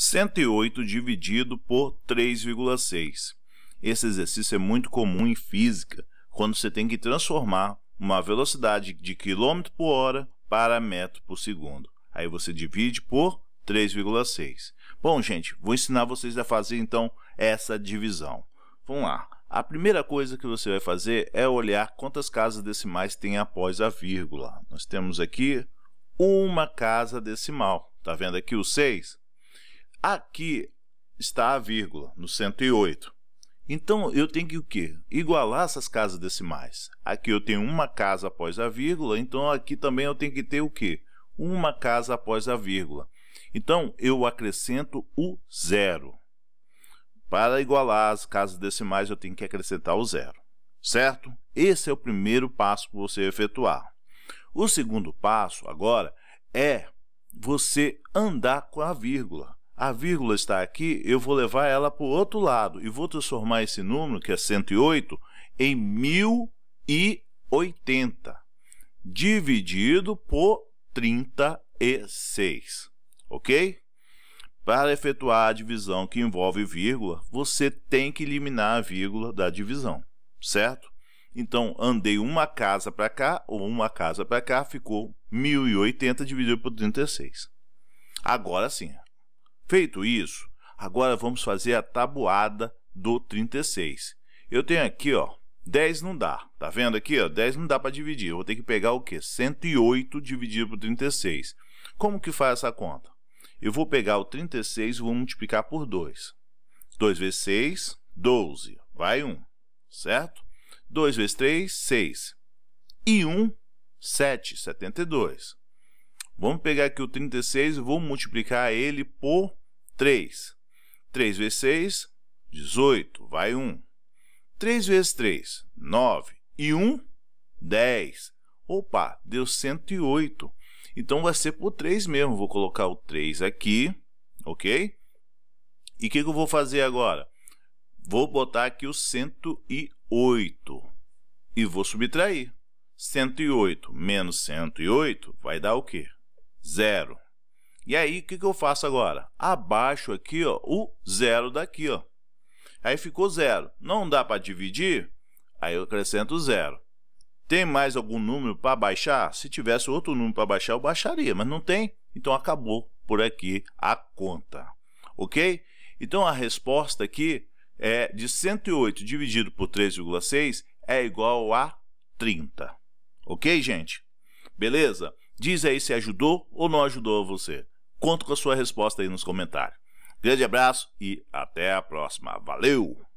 108 dividido por 3,6. Esse exercício é muito comum em física, quando você tem que transformar uma velocidade de quilômetro por hora para metro por segundo. Aí você divide por 3,6. Bom, gente, vou ensinar vocês a fazer então essa divisão. Vamos lá. A primeira coisa que você vai fazer é olhar quantas casas decimais tem após a vírgula. Nós temos aqui uma casa decimal. Está vendo aqui o 6? Aqui está a vírgula, no 108. Então, eu tenho que o quê? Igualar essas casas decimais. Aqui eu tenho uma casa após a vírgula, então aqui também eu tenho que ter o quê? Uma casa após a vírgula. Então, eu acrescento o zero. Para igualar as casas decimais, eu tenho que acrescentar o zero. Certo? Esse é o primeiro passo que você efetuar. O segundo passo, agora, é você andar com a vírgula a vírgula está aqui, eu vou levar ela para o outro lado e vou transformar esse número, que é 108, em 1080, dividido por 36, ok? Para efetuar a divisão que envolve vírgula, você tem que eliminar a vírgula da divisão, certo? Então, andei uma casa para cá ou uma casa para cá, ficou 1080 dividido por 36. Agora sim, Feito isso, agora vamos fazer a tabuada do 36. Eu tenho aqui, ó, 10 não dá. Tá vendo aqui, ó, 10 não dá para dividir. Eu vou ter que pegar o quê? 108 dividido por 36. Como que faz essa conta? Eu vou pegar o 36 e vou multiplicar por 2. 2 vezes 6, 12. Vai 1, certo? 2 vezes 3, 6. E 1, 7, 72. Vamos pegar aqui o 36 e vou multiplicar ele por 3. 3 vezes 6, 18, vai 1. 3 vezes 3, 9. E 1, 10. Opa, deu 108. Então, vai ser por 3 mesmo. Vou colocar o 3 aqui, ok? E o que, que eu vou fazer agora? Vou botar aqui o 108 e vou subtrair. 108 menos 108 vai dar o quê? Zero. E aí, o que, que eu faço agora? Abaixo aqui ó, o zero daqui. Ó. Aí ficou zero. Não dá para dividir? Aí eu acrescento zero. Tem mais algum número para baixar? Se tivesse outro número para baixar, eu baixaria, mas não tem. Então acabou por aqui a conta. Ok? Então a resposta aqui é de 108 dividido por 3,6 é igual a 30. Ok, gente? Beleza? Diz aí se ajudou ou não ajudou você. Conto com a sua resposta aí nos comentários. Grande abraço e até a próxima. Valeu!